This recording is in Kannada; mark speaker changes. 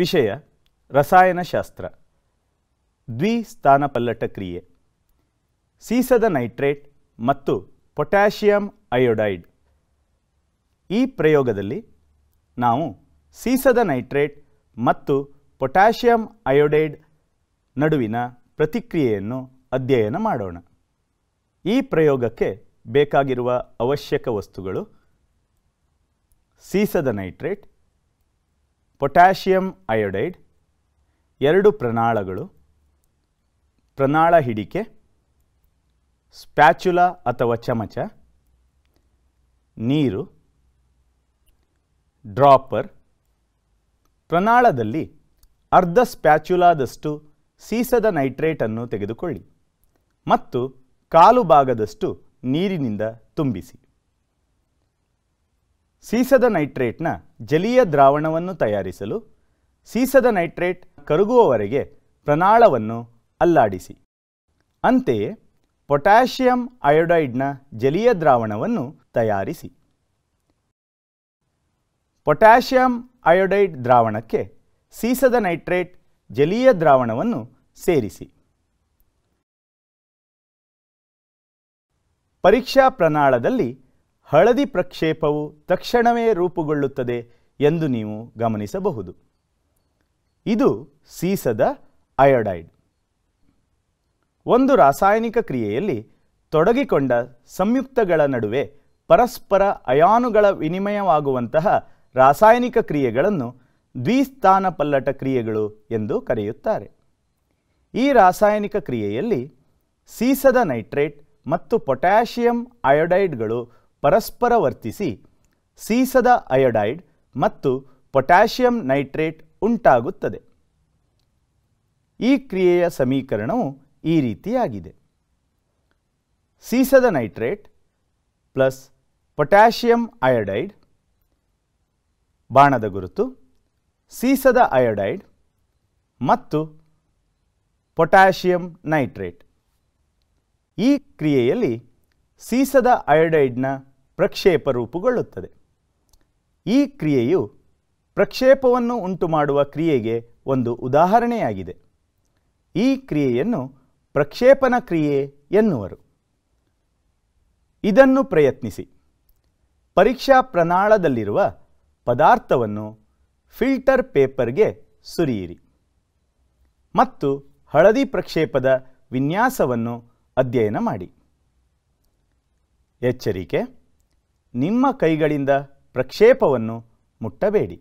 Speaker 1: ವಿಷಯ ರಸಾಯನಶಾಸ್ತ್ರ ದ್ವಿಸ್ಥಾನಪಲ್ಲಟ ಕ್ರಿಯೆ ಸೀಸದ ನೈಟ್ರೇಟ್ ಮತ್ತು ಪೊಟ್ಯಾಷಿಯಂ ಅಯೋಡೈಡ್ ಈ ಪ್ರಯೋಗದಲ್ಲಿ ನಾವು ಸೀಸದ ನೈಟ್ರೇಟ್ ಮತ್ತು ಪೊಟ್ಯಾಷಿಯಂ ಅಯೋಡೈಡ್ ನಡುವಿನ ಪ್ರತಿಕ್ರಿಯೆಯನ್ನು ಅಧ್ಯಯನ ಮಾಡೋಣ ಈ ಪ್ರಯೋಗಕ್ಕೆ ಬೇಕಾಗಿರುವ ಅವಶ್ಯಕ ವಸ್ತುಗಳು ಸೀಸದ ನೈಟ್ರೇಟ್ ಪೊಟ್ಯಾಷಿಯಂ ಅಯೋಡೈಡ್ ಎರಡು ಪ್ರಣಾಳಗಳು ಪ್ರಣಾಳ ಹಿಡಿಕೆ ಸ್ಪ್ಯಾಚುಲಾ ಅಥವಾ ಚಮಚ ನೀರು ಡ್ರಾಪರ್ ಪ್ರಣಾಳದಲ್ಲಿ ಅರ್ಧ ಸ್ಪ್ಯಾಚುಲಾದಷ್ಟು ಸೀಸದ ನೈಟ್ರೇಟನ್ನು ತೆಗೆದುಕೊಳ್ಳಿ ಮತ್ತು ಕಾಲು ಭಾಗದಷ್ಟು ನೀರಿನಿಂದ ತುಂಬಿಸಿ ಸೀಸದ ನೈಟ್ರೇಟ್ನ ಜಲೀಯ ದ್ರಾವಣವನ್ನು ತಯಾರಿಸಲು ಸೀಸದ ನೈಟ್ರೇಟ್ ಕರಗುವವರೆಗೆ ಪ್ರನಾಳವನ್ನು ಅಲ್ಲಾಡಿಸಿ ಅಂತೆಯೇ ಪೊಟ್ಯಾಷಿಯಂ ಅಯೋಡೈಡ್ನ ಜಲೀಯ ದ್ರಾವಣವನ್ನು ತಯಾರಿಸಿ ಪೊಟ್ಯಾಷಿಯಂ ಅಯೋಡೈಡ್ ದ್ರಾವಣಕ್ಕೆ ಸೀಸದ ನೈಟ್ರೇಟ್ ಜಲೀಯ ದ್ರಾವಣವನ್ನು ಸೇರಿಸಿ ಪರೀಕ್ಷಾ ಪ್ರನಾಳದಲ್ಲಿ ಹಳದಿ ಪ್ರಕ್ಷೇಪವು ತಕ್ಷಣವೇ ರೂಪುಗೊಳ್ಳುತ್ತದೆ ಎಂದು ನೀವು ಗಮನಿಸಬಹುದು ಇದು ಸೀಸದ ಅಯೋಡೈಡ್ ಒಂದು ರಾಸಾಯನಿಕ ಕ್ರಿಯೆಯಲ್ಲಿ ತೊಡಗಿಕೊಂಡ ಸಂಯುಕ್ತಗಳ ನಡುವೆ ಪರಸ್ಪರ ಅಯಾನುಗಳ ವಿನಿಮಯವಾಗುವಂತಹ ರಾಸಾಯನಿಕ ಕ್ರಿಯೆಗಳನ್ನು ದ್ವಿಸ್ಥಾನ ಪಲ್ಲಟ ಕ್ರಿಯೆಗಳು ಎಂದು ಕರೆಯುತ್ತಾರೆ ಈ ರಾಸಾಯನಿಕ ಕ್ರಿಯೆಯಲ್ಲಿ ಸೀಸದ ನೈಟ್ರೇಟ್ ಮತ್ತು ಪೊಟ್ಯಾಷಿಯಂ ಅಯೋಡೈಡ್ಗಳು ಪರಸ್ಪರ ವರ್ತಿಸಿ ಸೀಸದ ಅಯೋಡೈಡ್ ಮತ್ತು ಪೊಟ್ಯಾಷಿಯಂ ನೈಟ್ರೇಟ್ ಉಂಟಾಗುತ್ತದೆ ಈ ಕ್ರಿಯೆಯ ಸಮೀಕರಣವು ಈ ರೀತಿಯಾಗಿದೆ ಸೀಸದ ನೈಟ್ರೇಟ್ ಪ್ಲಸ್ ಪೊಟ್ಯಾಷಿಯಂ ಅಯೋಡೈಡ್ ಬಾಣದ ಗುರುತು ಸೀಸದ ಅಯೋಡೈಡ್ ಮತ್ತು ಪೊಟ್ಯಾಷಿಯಂ ನೈಟ್ರೇಟ್ ಈ ಕ್ರಿಯೆಯಲ್ಲಿ ಸೀಸದ ಅಯೋಡೈಡ್ನ ಪ್ರಕ್ಷೇಪ ರೂಪುಗೊಳ್ಳುತ್ತದೆ ಈ ಕ್ರಿಯೆಯು ಪ್ರಕ್ಷೇಪವನ್ನು ಉಂಟುಮಾಡುವ ಕ್ರಿಯೆಗೆ ಒಂದು ಉದಾಹರಣೆಯಾಗಿದೆ ಈ ಕ್ರಿಯೆಯನ್ನು ಪ್ರಕ್ಷೇಪಣ ಕ್ರಿಯೆ ಎನ್ನುವರು ಇದನ್ನು ಪ್ರಯತ್ನಿಸಿ ಪರೀಕ್ಷಾ ಪ್ರಣಾಳದಲ್ಲಿರುವ ಪದಾರ್ಥವನ್ನು ಫಿಲ್ಟರ್ ಪೇಪರ್ಗೆ ಸುರಿಯಿರಿ ಮತ್ತು ಹಳದಿ ಪ್ರಕ್ಷೇಪದ ವಿನ್ಯಾಸವನ್ನು ಅಧ್ಯಯನ ಮಾಡಿ ಎಚ್ಚರಿಕೆ ನಿಮ್ಮ ಕೈಗಳಿಂದ ಪ್ರಕ್ಷೇಪವನ್ನು ಮುಟ್ಟಬೇಡಿ